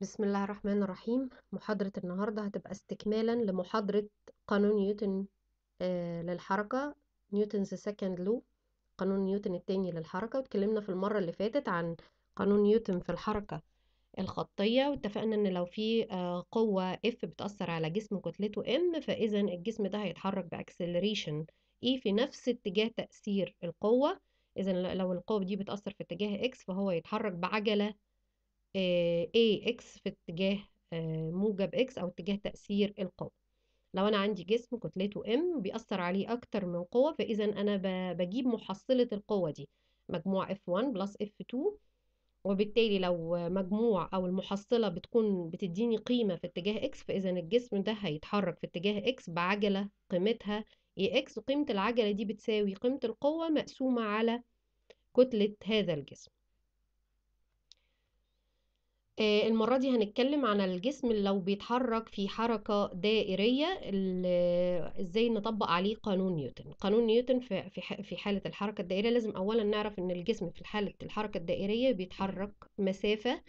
بسم الله الرحمن الرحيم محاضرة النهاردة هتبقى استكمالا لمحاضرة قانون نيوتن آه، للحركة نيوتنز سكند لو قانون نيوتن التاني للحركة واتكلمنا في المرة اللي فاتت عن قانون نيوتن في الحركة الخطية واتفقنا ان لو في آه، قوة اف بتأثر على جسم كتلته ام فاذا الجسم ده هيتحرك باكسلريشن اي e في نفس اتجاه تأثير القوة اذا لو القوة دي بتأثر في اتجاه اكس فهو يتحرك بعجلة اكس آه، في اتجاه آه، موجب X أو اتجاه تأثير القوة لو أنا عندي جسم كتلته M بيأثر عليه أكتر من قوة فإذا أنا بجيب محصلة القوة دي مجموع F1 بلس F2 وبالتالي لو مجموع أو المحصلة بتكون بتديني قيمة في اتجاه X فإذا الجسم ده هيتحرك في اتجاه X بعجلة قيمتها EX وقيمة العجلة دي بتساوي قيمة القوة مقسومة على كتلة هذا الجسم آه، المرة دي هنتكلم عن الجسم اللي لو بيتحرك في حركة دائرية ازاي نطبق عليه قانون نيوتن قانون نيوتن في حالة الحركة الدائرية لازم أولا نعرف إن الجسم في حالة الحركة الدائرية بيتحرك مسافة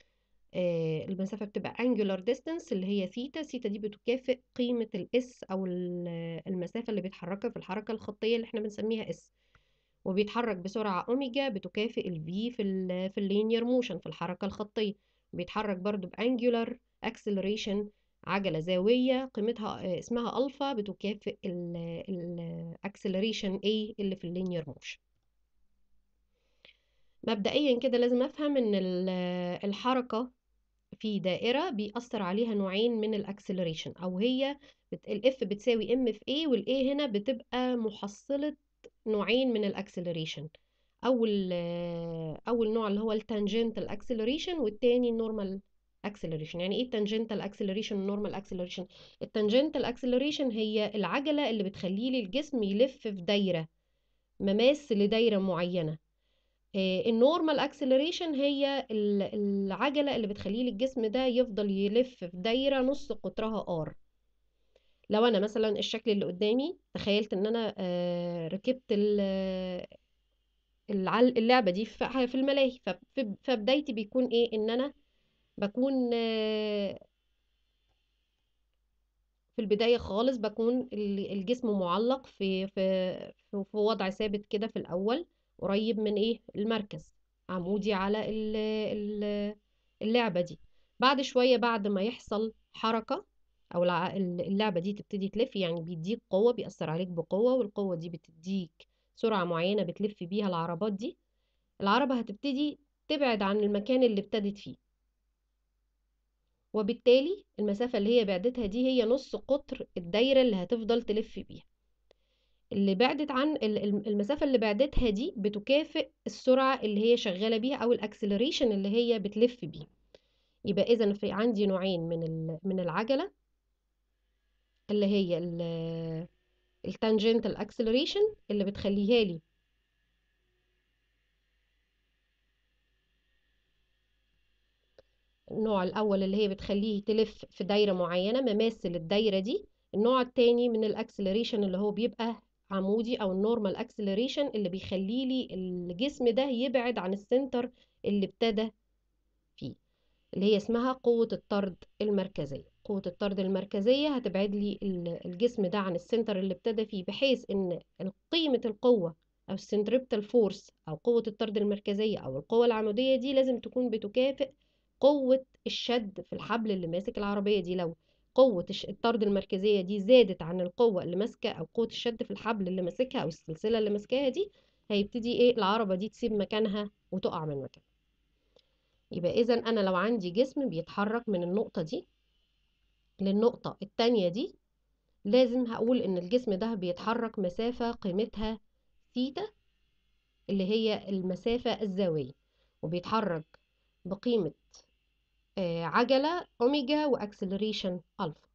آه، المسافة بتبقى angular distance اللي هي ثيتا ثيتا دي بتكافئ قيمة الاس أو المسافة اللي بيتحركها في الحركة الخطية اللي احنا بنسميها اس وبيتحرك بسرعة أوميجا بتكافئ الفي في في اللينير موشن في الحركة الخطية بيتحرك برضو بانجولار اكسلريشن عجلة زاوية قيمتها آه، اسمها ألفا بتكافئ الاكسلريشن A اللي في اللينير موشن مبدئيا كده لازم أفهم إن الحركة في دائرة بيأثر عليها نوعين من الاكسلريشن أو هي الإف بتساوي ام في A والاي هنا بتبقى محصلة نوعين من الاكسلريشن اول اول نوع اللي هو التانجنتال اكسلريشن والتاني النورمال اكسلريشن يعني ايه التانجنتال اكسلريشن والنورمال اكسلريشن التانجنتال اكسلريشن هي العجله اللي بتخلي لي الجسم يلف في دايره مماس لدايره معينه آه، النورمال اكسلريشن هي العجله اللي بتخلي لي الجسم ده يفضل يلف في دايره نص قطرها ار لو انا مثلا الشكل اللي قدامي تخيلت ان انا آه، ركبت اللعبة دي في الملاهي فبدايتي بيكون ايه ان انا بكون في البداية خالص بكون الجسم معلق في في في وضع ثابت كده في الأول قريب من ايه المركز عمودي على اللعبة دي بعد شوية بعد ما يحصل حركة أو اللعبة دي تبتدي تلف يعني بيديك قوة بيأثر عليك بقوة والقوة دي بتديك سرعة معينة بتلف بيها العربات دي العربة هتبتدي تبعد عن المكان اللي ابتدت فيه وبالتالي المسافة اللي هي بعدتها دي هي نص قطر الدايرة اللي هتفضل تلف بيها اللي بعدت عن المسافة اللي بعدتها دي بتكافئ السرعة اللي هي شغالة بيها أو الأكسلريشن اللي هي بتلف بيه يبقى إذا في عندي نوعين من من العجلة اللي هي التانجنتال اكسلريشن اللي بتخليها لي النوع الأول اللي هي بتخليه تلف في دايرة معينة مماثل الدايرة دي النوع التاني من الاكسلريشن اللي هو بيبقى عمودي أو النورمال اكسلريشن اللي بيخلي لي الجسم ده يبعد عن السنتر اللي ابتدى فيه اللي هي اسمها قوة الطرد المركزية قوة الطرد المركزية هتبعد لي الجسم ده عن السنتر اللي ابتدى فيه بحيث ان قيمة القوة او السنتربتال فورس او قوة الطرد المركزية او القوة العمودية دي لازم تكون بتكافئ قوة الشد في الحبل اللي ماسك العربية دي لو قوة الطرد المركزية دي زادت عن القوة اللي ماسكة او قوة الشد في الحبل اللي ماسكها او السلسلة اللي ماسكاها دي هيبتدي ايه العربة دي تسيب مكانها وتقع من مكانها يبقى اذا انا لو عندي جسم بيتحرك من النقطة دي للنقطة التانية دي لازم هقول إن الجسم ده بيتحرك مسافة قيمتها ثيتا اللي هي المسافة الزاوية وبيتحرك بقيمة آه، عجلة أوميجا وأكسلريشن ألفا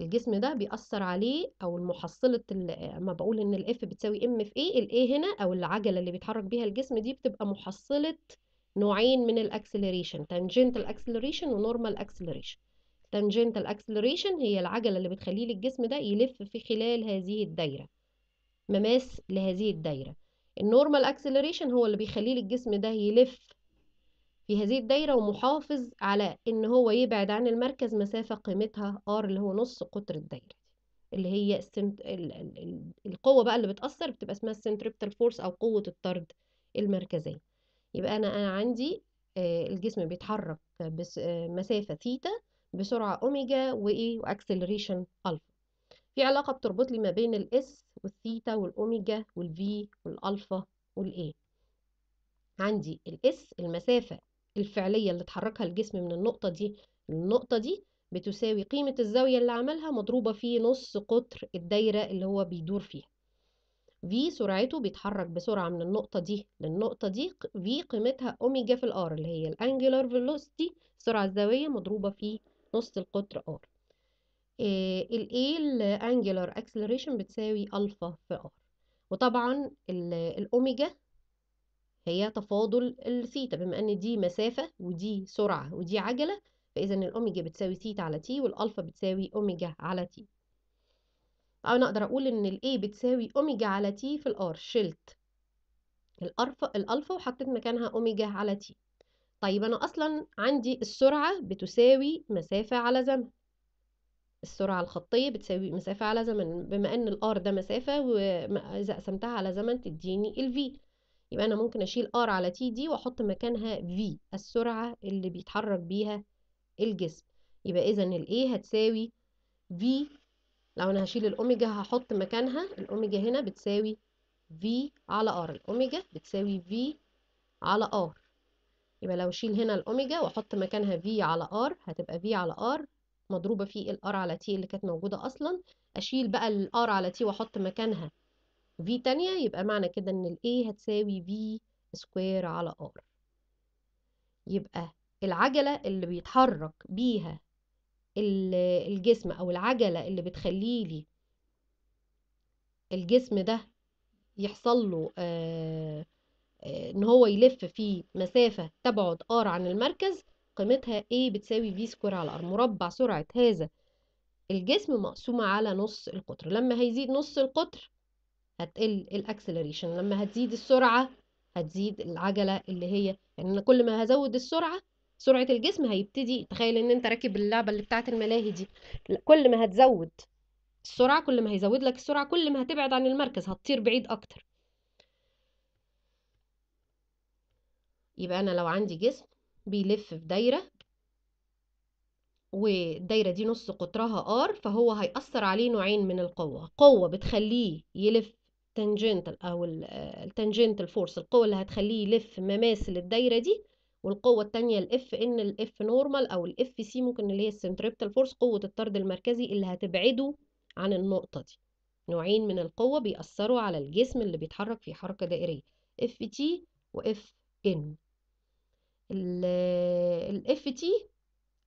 الجسم ده بيأثر عليه أو المحصلة آه، ما بقول إن الإف بتساوي إم في إيه الإيه هنا أو العجلة اللي بيتحرك بيها الجسم دي بتبقى محصلة نوعين من الأكسلريشن تانجنت الأكسلريشن ونورمال أكسلريشن tangential acceleration هي العجلة اللي بتخلي الجسم ده يلف في خلال هذه الدايرة مماس لهذه الدايرة النورمال اكسلريشن هو اللي بيخلي الجسم ده يلف في هذه الدايرة ومحافظ على ان هو يبعد عن المركز مسافة قيمتها R اللي هو نص قطر الدايرة اللي هي السنت... القوة بقى اللي بتأثر بتبقى اسمها السنتريبتال فورس أو قوة الطرد المركزية يبقى أنا أنا عندي آه، الجسم بيتحرك بمسافة آه، ثيتا بسرعة أوميجا وإيه وأكسلريشن ألفا في علاقة بتربط لي ما بين الإس والثيتا والأوميجا والفي والألفا والإي عندي الإس المسافة الفعلية اللي اتحركها الجسم من النقطة دي للنقطة دي بتساوي قيمة الزاوية اللي عملها مضروبة في نص قطر الدايرة اللي هو بيدور فيها في سرعته بيتحرك بسرعة من النقطة دي للنقطة دي في قيمتها أوميجا في الآر اللي هي الأنجلر فيلوستي السرعة الزاوية مضروبة في نص القطر ار آه، الاي angular acceleration بتساوي الفا في R وطبعا الاوميجا هي تفاضل الثيتا بما ان دي مسافه ودي سرعه ودي عجله فاذا الاوميجا بتساوي ثيتا على T والالفا بتساوي اوميجا على أو انا اقدر اقول ان A بتساوي اوميجا على T في R شلت الالفا الالفا وحطيت مكانها اوميجا على تي طيب أنا أصلا عندي السرعة بتساوي مسافة على زمن السرعة الخطية بتساوي مسافة على زمن بما أن الار ده مسافة وإذا قسمتها على زمن تديني الفي يبقى أنا ممكن أشيل ار على تي دي وأحط مكانها في السرعة اللي بيتحرك بيها الجسم يبقى إذا الـ A هتساوي في لو أنا هشيل الأوميجا هحط مكانها الأوميجا هنا بتساوي في على ار الأوميجا بتساوي في على ار يبقى لو شيل هنا الاوميجا واحط مكانها في على ار هتبقى في على ار مضروبه في الار على تي اللي كانت موجوده اصلا اشيل بقى الار على تي واحط مكانها في تانية يبقى معنى كده ان الاي هتساوي في سكوير على ار يبقى العجله اللي بيتحرك بيها الجسم او العجله اللي بتخلي لي الجسم ده يحصل له آه آه، ان هو يلف في مسافة تبعد ار عن المركز قيمتها A بتساوي في سكوير على ار مربع سرعة هذا الجسم مقسومة على نص القطر لما هيزيد نص القطر هتقل الاكسلريشن لما هتزيد السرعة هتزيد العجلة اللي هي يعني أنا كل ما هزود السرعة سرعة الجسم هيبتدي تخيل ان انت راكب اللعبة اللي بتاعت الملاهي دي كل ما هتزود السرعة كل ما هيزود لك السرعة كل ما هتبعد عن المركز هتطير بعيد اكتر يبقى أنا لو عندي جسم بيلف في دايرة والدايرة دي نص قطرها ار فهو هيأثر عليه نوعين من القوة قوة بتخليه يلف تانجنتال أو التانجنتال فورس آه، القوة اللي هتخليه يلف مماثل الدايرة دي والقوة التانية الاف ان الاف نورمال او الاف سي ممكن اللي هي السنتريبتال فورس قوة الطرد المركزي اللي هتبعده عن النقطة دي نوعين من القوة بيأثروا على الجسم اللي بيتحرك في حركة دائرية اف تي واف ان الاف تي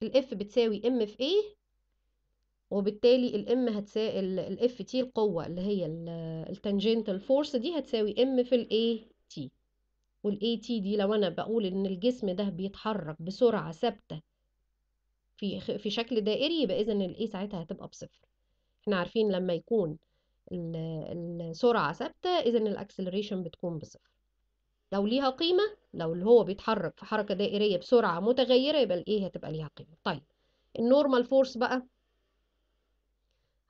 الاف بتساوي ام في ايه وبالتالي الام هتساوي الاف تي القوه اللي هي التانجنت الفورس دي هتساوي ام في الاي تي والاي تي دي لو انا بقول ان الجسم ده بيتحرك بسرعه ثابته في في شكل دائري يبقى اذا الاي ساعتها هتبقى بصفر احنا عارفين لما يكون السرعه ثابته اذا الاكسلريشن بتكون بصفر لو ليها قيمة لو اللي هو بيتحرك في حركة دائرية بسرعة متغيرة يبقى A هتبقى ليها قيمة طيب النورمال فورس بقى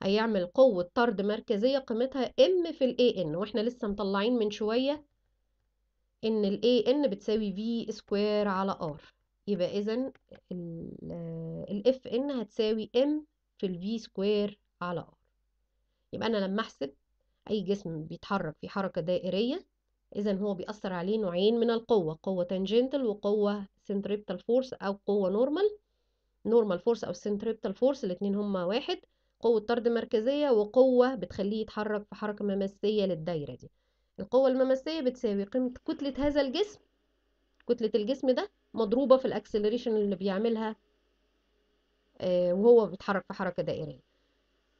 هيعمل قوة طرد مركزية قيمتها M في الـ AN واحنا لسه مطلعين من شوية ان الـ AN بتساوي V سكوير على R يبقى اذا الـ FN هتساوي M في الـ V سكوير على R يبقى انا لما احسب اي جسم بيتحرك في حركة دائرية إذا هو بيأثر عليه نوعين من القوة قوة تانجنتال وقوة سنتريبتال فورس أو قوة نورمال نورمال فورس أو سنتريبتال فورس الاتنين هما واحد قوة طرد مركزية وقوة بتخليه يتحرك في حركة مماسية للدايرة دي القوة المماسية بتساوي قيمة كتلة هذا الجسم كتلة الجسم ده مضروبة في الأكسلريشن اللي بيعملها آه، وهو بيتحرك في حركة دائرية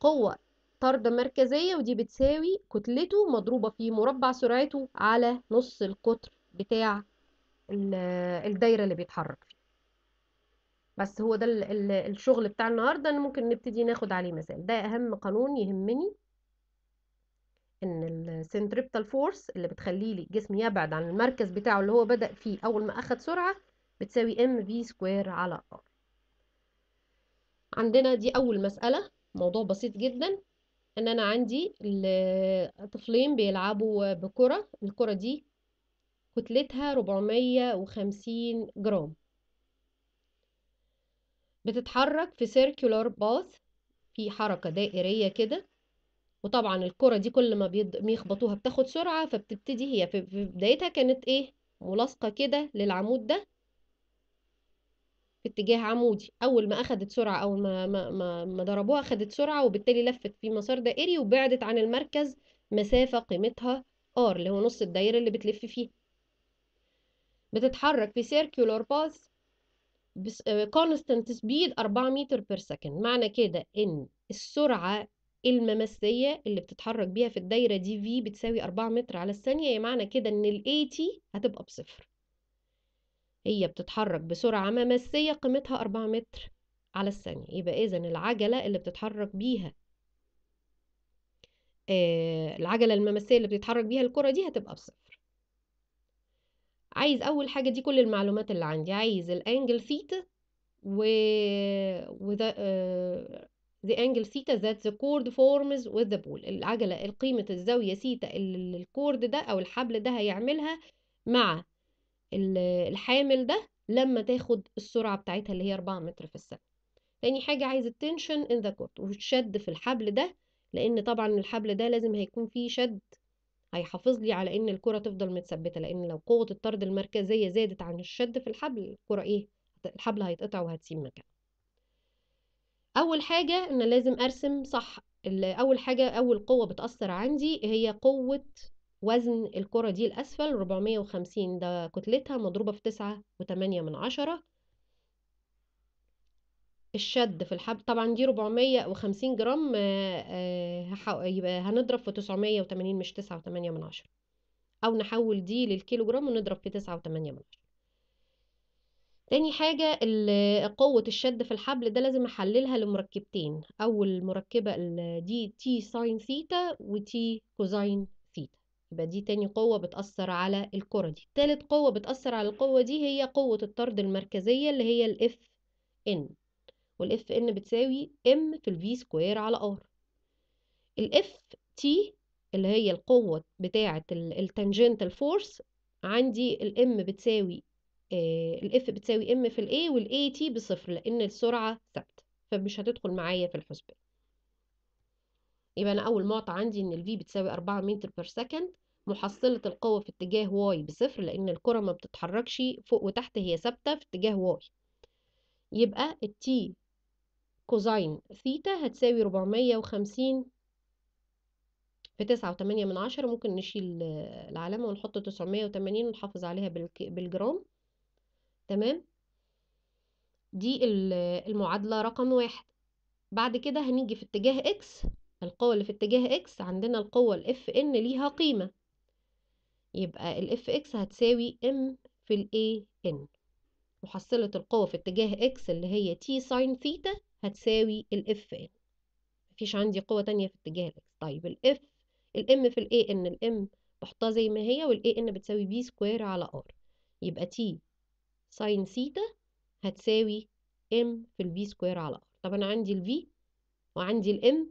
قوة طردة مركزية ودي بتساوي كتلته مضروبة في مربع سرعته على نص القطر بتاع الدايرة اللي بيتحرك فيها بس هو ده الشغل بتاع النهاردة أنا ممكن نبتدي ناخد عليه مثال ده أهم قانون يهمني ان السنتريبتال فورس اللي بتخلي لي جسم يبعد عن المركز بتاعه اللي هو بدأ فيه اول ما اخد سرعة بتساوي ام في سكوير على ار عندنا دي اول مسألة موضوع بسيط جدا ان انا عندي طفلين بيلعبوا بكرة الكرة دي كتلتها 450 جرام بتتحرك في سيركولار باث في حركة دائرية كده وطبعا الكرة دي كل ما بيخبطوها بتاخد سرعة فبتبتدي هي في بدايتها كانت ايه ملاصقة كده للعمود ده في اتجاه عمودي اول ما اخذت سرعه اول ما ما ما, ما ضربوها اخذت سرعه وبالتالي لفت في مسار دائري وبعدت عن المركز مسافه قيمتها ار اللي هو نص الدايره اللي بتلف فيها بتتحرك في سيركيولار باث كونستانت سبيد 4 متر بير سكند معنى كده ان السرعه الممثيه اللي بتتحرك بيها في الدايره دي في بتساوي 4 متر على الثانيه يعني معنى كده ان ال AT هتبقى بصفر هي بتتحرك بسرعة مماسية قيمتها 4 متر على الثانية يبقى إذا العجلة اللي بتتحرك بيها آه العجلة المماسية اللي بتتحرك بيها الكرة دي هتبقى بصفر عايز أول حاجة دي كل المعلومات اللي عندي عايز الأنجل ثيتا و وذا آه the angle theta that the chord forms with the ball العجلة قيمة الزاوية ثيتا اللي الكورد ده أو الحبل ده هيعملها مع الحامل ده لما تاخد السرعة بتاعتها اللي هي 4 متر في الثانية تاني حاجة عايز التنشن ان ذا كورت والشد في الحبل ده لان طبعا الحبل ده لازم هيكون فيه شد هيحافظ لي على ان الكرة تفضل متثبتة لان لو قوة الطرد المركزية زادت عن الشد في الحبل الكرة ايه الحبل هيتقطع وهتسيب مكان اول حاجة ان لازم ارسم صح اول حاجة اول قوة بتأثر عندي هي قوة وزن الكرة دي الأسفل 450 ده كتلتها مضروبة في 9 و 8 من عشرة الشد في الحبل طبعا دي 450 جرام آه، آه، يبقى هنضرب في 980 مش 9 و 8 من عشرة أو نحول دي للكيلو جرام ونضرب في 9 و 8 من عشرة تاني حاجة قوة الشد في الحبل ده لازم أحللها لمركبتين أول مركبة دي تي ساين ثيتا وتي كوزين يبقى دي تاني قوة بتأثر على الكرة دي تالت قوة بتأثر على القوة دي هي قوة الطرد المركزية اللي هي الاف FN والاف FN بتساوي M في V سكوير على R الاف FT اللي هي القوة بتاعة Tangential Force عندي M بتساوي آه، F بتساوي M في الاي A T بصفر لان السرعة ثابتة فمش هتدخل معايا في الحسبان يبقى انا اول معطى عندي ان V بتساوي 4 متر بير سكند محصلة القوة في اتجاه واي بصفر لأن الكرة ما بتتحركش فوق وتحت هي ثابتة في اتجاه واي يبقى التي كوزين ثيتا هتساوي 450 في تسعة وتمانية من عشرة ممكن نشيل العلامة ونحط تسعمية وتمانين ونحافظ عليها بالجرام تمام دي المعادلة رقم واحد بعد كده هنيجي في اتجاه اكس القوة اللي في اتجاه اكس عندنا القوة الاف ان ليها قيمة يبقى ال اكس هتساوي m في ال ان محصلة القوة في اتجاه x اللي هي t sin ثيتا هتساوي ال fn مفيش عندي قوة تانية في اتجاه ال x طيب ال f ال m في ال ان ال m بحطها زي ما هي وال ان بتساوي b سكوير على r يبقى t sin ثيتا هتساوي m في ال b سكوير على r طب أنا عندي ال v وعندي ال m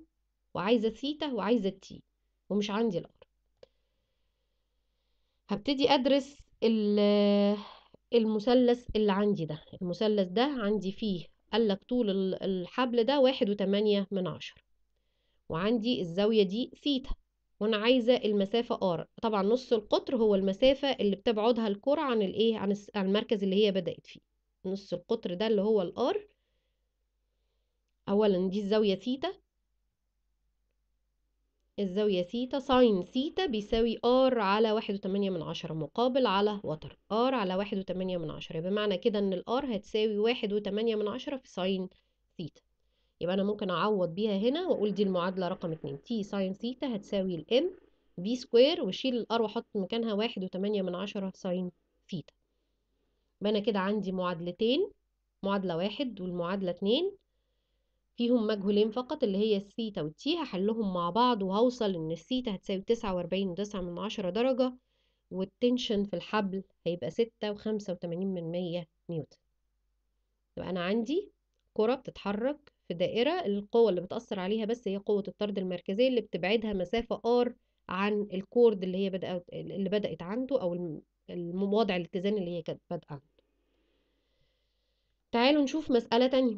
وعايزة ثيتا وعايزة t ومش عندي ال r هبتدي أدرس المثلث اللي عندي ده المثلث ده عندي فيه قالك طول الحبل ده واحد وتمانية من عشرة وعندي الزاوية دي ثيتا وانا عايزة المسافة ار طبعا نص القطر هو المسافة اللي بتبعدها الكرة عن الايه عن المركز اللي هي بدأت فيه نص القطر ده اللي هو الار اولا دي الزاوية ثيتا الزاوية ثيتا ساين ثيتا بيساوي ار على واحد وتمانية من عشرة مقابل على وتر ار على واحد وتمانية من عشرة بمعنى كده ان الار هتساوي واحد وتمانية من عشرة في ساين ثيتا يبقى انا ممكن اعوض بيها هنا واقول دي المعادلة رقم اتنين تي ساين ثيتا هتساوي الام في سكوير واشيل الار واحط مكانها واحد وتمانية من عشرة ساين ثيتا يبقى انا كده عندي معادلتين معادلة واحد والمعادلة اتنين فيهم مجهولين فقط اللي هي الثيتا والتي هحلهم مع بعض وهوصل ان الثيتا هتساوي تسعة واربعين وتسعة من عشرة درجة والتنشن في الحبل هيبقى ستة وخمسة وتمانين من مية نيوتن يبقى أنا عندي كرة بتتحرك في دائرة القوة اللي بتأثر عليها بس هي قوة الطرد المركزية اللي بتبعدها مسافة R عن الكورد اللي هي بدأت اللي بدأت عنده أو الوضع الاتزان اللي هي كانت بادئة عنده تعالوا نشوف مسألة تانية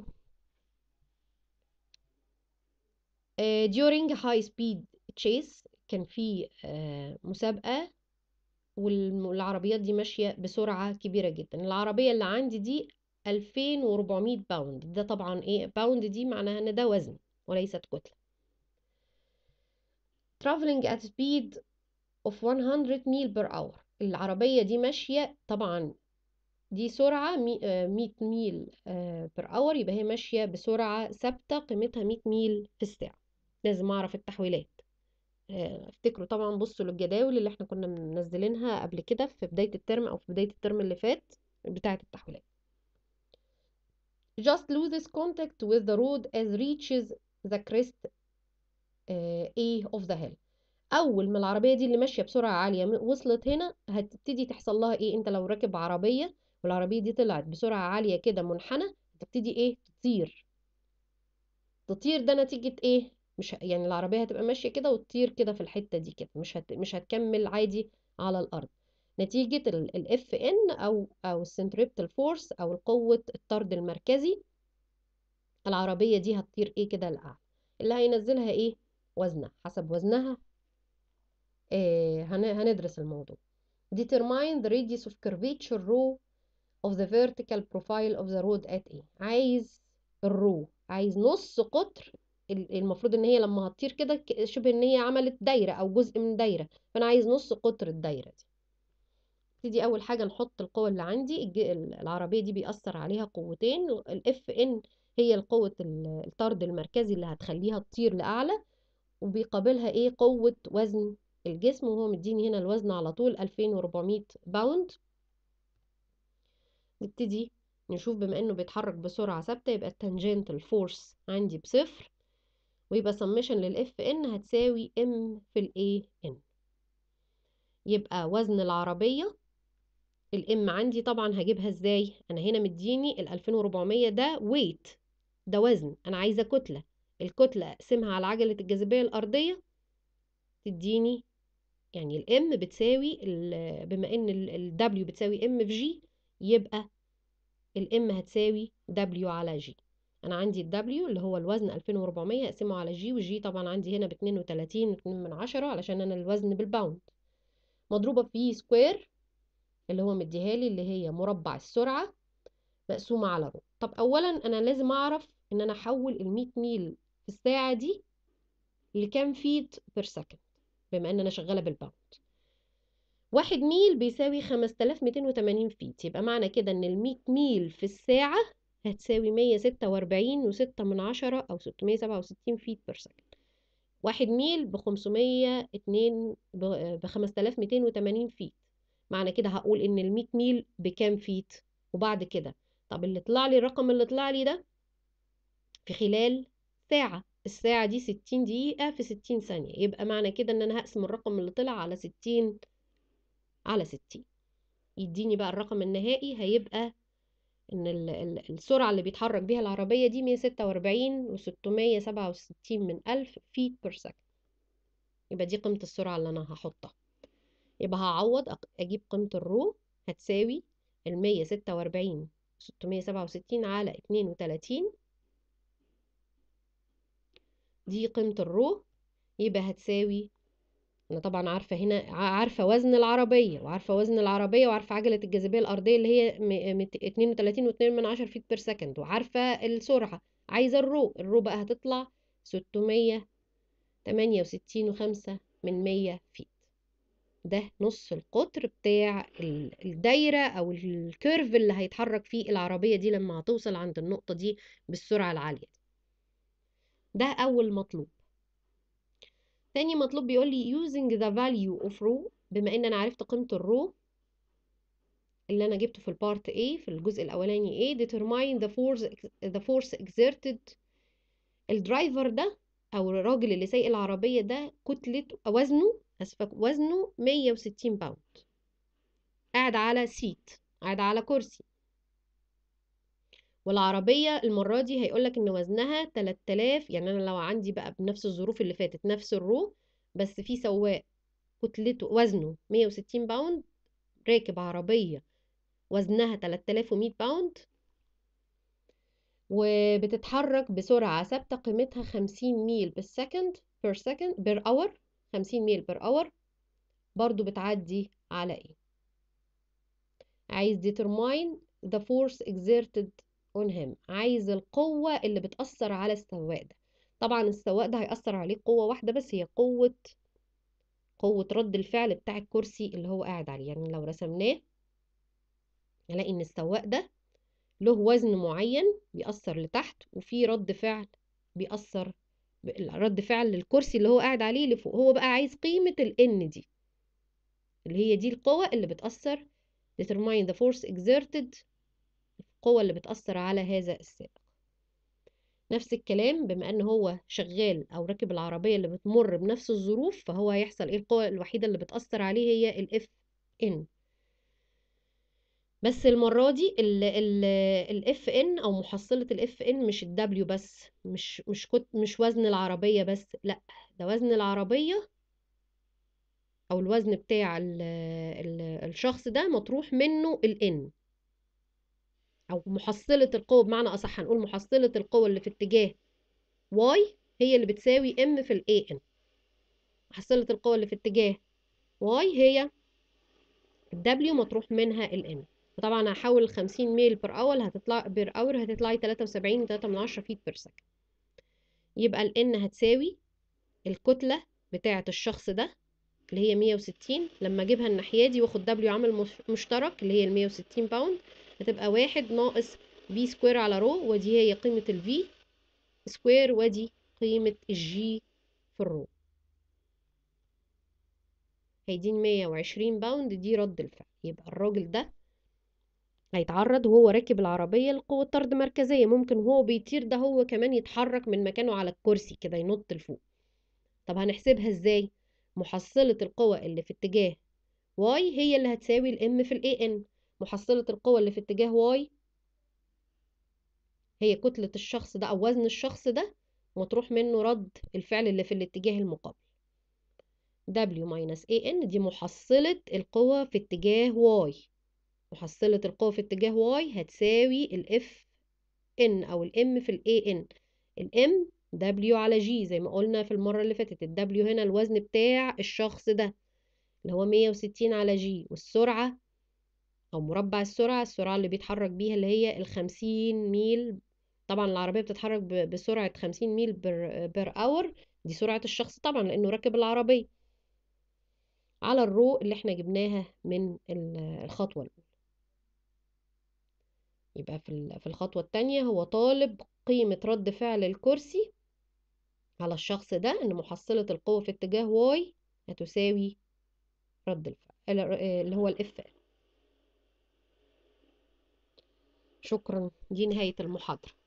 آه، during high speed chase كان في آه، مسابقة والعربيات دي ماشية بسرعة كبيرة جدا العربية اللي عندي دي 2400 باوند ده طبعا ايه باوند دي معناها ان ده وزن وليست كتلة traveling at speed of 100 ميل per hour العربية دي ماشية طبعا دي سرعة 100 آه، ميل بر اور يبقى هي ماشية بسرعة ثابتة قيمتها 100 ميل في الساعة لازم اعرف التحويلات آه، افتكروا طبعا بصوا للجداول اللي احنا كنا منزلينها قبل كده في بداية الترم او في بداية الترم اللي فات بتاعة التحويلات just this contact with the road as reaches the crest آه، A of the hill اول ما العربيه دي اللي ماشيه بسرعه عاليه وصلت هنا هتبتدي تحصل لها ايه انت لو راكب عربيه والعربيه دي طلعت بسرعه عاليه كده منحنى هتبتدي ايه تطير تطير ده نتيجه ايه مش يعني العربية هتبقى ماشية كده وتطير كده في الحتة دي كده مش هت... مش هتكمل عادي على الأرض نتيجة الاف ان أو أو السنتريبتال فورس أو قوة الطرد المركزي العربية دي هتطير إيه كده لأعلى اللي هينزلها إيه وزنها حسب وزنها آه هندرس الموضوع determine the radius of curvature row of the vertical profile of the road at A عايز الرو عايز نص قطر المفروض ان هي لما هتطير كده شبه ان هي عملت دايره او جزء من دايره فانا عايز نص قطر الدايره دي نبتدي اول حاجه نحط القوه اللي عندي العربيه دي بيأثر عليها قوتين الاف ان هي قوه الطرد المركزي اللي هتخليها تطير لاعلى وبيقابلها ايه قوه وزن الجسم وهو مديني هنا الوزن على طول 2400 باوند نبتدي نشوف بما انه بيتحرك بسرعة ثابتة يبقى التنجنت الفورس عندي بصفر ويبقى summation للاف ان هتساوي ام في الاي ان يبقى وزن العربية الام عندي طبعا هجيبها ازاي انا هنا مديني الألفين 2400 ده ويت ده وزن انا عايزة كتلة الكتلة اقسمها على عجلة الجاذبية الارضية تديني يعني الام بتساوي بما ان الدبليو بتساوي ام في جي يبقى الام هتساوي دبليو على جي انا عندي الدبليو اللي هو الوزن 2400 اقسمه على جي G طبعا عندي هنا ب 32 من عشرة علشان انا الوزن بالباوند مضروبة في سكوير اللي هو مديها لي اللي هي مربع السرعة مقسومة على رو طب اولا انا لازم اعرف ان انا احول ال 100 ميل في الساعة دي لكام فيت بير سكند بما ان انا شغالة بالباوند واحد ميل بيساوي 5280 فيت يبقى معنى كده ان ال ميل في الساعة هتساوي 146 وستة من عشرة أو 667 فيت بير سكند واحد ميل ب 502 ب 5280 فيت معنى كده هقول إن ال 100 ميل بكام فيت وبعد كده طب اللي طلع لي الرقم اللي طلع لي ده في خلال ساعة الساعة دي 60 دقيقة في 60 ثانية يبقى معنى كده إن أنا هقسم الرقم اللي طلع على 60 على 60 يديني بقى الرقم النهائي هيبقى ان السرعه اللي بيتحرك بيها العربيه دي 146 و667 من 1000 فيت بير سكند يبقى دي قيمه السرعه اللي انا هحطها يبقى هعوض اجيب قيمه الرو هتساوي ال 146 667 على 32 دي قيمه الرو يبقى هتساوي انا طبعا عارفه هنا عارفه وزن العربيه وعارفه وزن العربيه وعارفه عجله الجاذبيه الارضيه اللي هي 32.2 فيت بير سكند وعارفه السرعه عايزه الرو الرو بقى هتطلع 668.5 من 100 فيت ده نص القطر بتاع الدايرة أو الكيرف اللي هيتحرك فيه العربية دي لما هتوصل عند النقطة دي بالسرعة العالية ده أول مطلوب تاني مطلوب بيقول لي using the value of row بما ان انا عرفت قيمه الرو اللي انا جبته في البارت A في الجزء الاولاني A determine the force the force exerted الدرايفر ده او الراجل اللي سايق العربيه ده كتله وزنه اسفه وزنه 160 باوند قاعد على سيت قاعد على كرسي والعربية المرة دي هيقولك إن وزنها 3000 يعني أنا لو عندي بقى بنفس الظروف اللي فاتت نفس الرو بس في سواق كتلته وزنه 160 باوند راكب عربية وزنها 3100 باوند وبتتحرك بسرعة ثابتة قيمتها 50 ميل بالسكند بير سكند بير اور 50 ميل بير اور برضو بتعدي على ايه عايز ديترماين the force exerted اون هيم عايز القوه اللي بتاثر على السواق ده طبعا السواق ده هيأثر عليه قوة واحدة بس هي قوة قوة رد الفعل بتاع الكرسي اللي هو قاعد عليه يعني لو رسمناه هنلاقي ان السواق ده له وزن معين بيأثر لتحت وفي رد فعل بيأثر رد فعل للكرسي اللي هو قاعد عليه لفوق هو بقى عايز قيمة ال N دي اللي هي دي القوة اللي بتأثر determine the force exerted القوة اللي بتأثر على هذا السائق نفس الكلام بما ان هو شغال او راكب العربيه اللي بتمر بنفس الظروف فهو هيحصل ايه القوه الوحيده اللي بتاثر عليه هي F N بس المره دي F N او محصله F N مش W بس مش مش كت مش وزن العربيه بس لا ده وزن العربيه او الوزن بتاع ال ال الشخص ده مطروح منه N او محصله القوه بمعنى اصح هنقول محصله القوه اللي في اتجاه واي هي اللي بتساوي ام في الاي ان محصله القوه اللي في اتجاه واي هي الدبليو مطروح منها الام وطبعا هحول 50 ميل بر اول هتطلع بر اور هتطلعي وسبعين 3 من عشرة فيت بير سكند يبقى الان هتساوي الكتله بتاعه الشخص ده اللي هي 160 لما اجيبها الناحيه دي واخد دبليو عامل مشترك اللي هي ال 160 باوند هتبقى واحد ناقص بي سكوير على رو ودي هي قيمة الفي سكوير ودي قيمة الجي في الرو هيدين مية وعشرين باوند دي رد الفعل يبقى الراجل ده هيتعرض وهو راكب العربية لقوة طرد مركزية ممكن هو بيطير ده هو كمان يتحرك من مكانه على الكرسي كده ينط لفوق طب هنحسبها ازاي محصلة القوة اللي في اتجاه واي هي اللي هتساوي الام في الاي ان محصلة القوة اللي في اتجاه واي هي كتلة الشخص ده أو وزن الشخص ده مطروح منه رد الفعل اللي في الاتجاه المقابل W minus AN دي محصلة القوة في اتجاه واي محصلة القوة في اتجاه واي هتساوي ال N أو ال M في ال AN ال M W على G زي ما قلنا في المرة اللي فاتت ال W هنا الوزن بتاع الشخص ده اللي هو 160 على G والسرعة أو مربع السرعة السرعة اللي بيتحرك بيها اللي هي الخمسين ميل طبعا العربية بتتحرك بسرعة خمسين ميل بر, بر أور دي سرعة الشخص طبعا لأنه راكب العربية على الرو اللي احنا جبناها من الخطوة الأولى يبقى في الخطوة التانية هو طالب قيمة رد فعل الكرسي على الشخص ده إن محصلة القوة في اتجاه واي هتساوي رد الفعل اللي هو الاف شكرا دي نهاية المحاضرة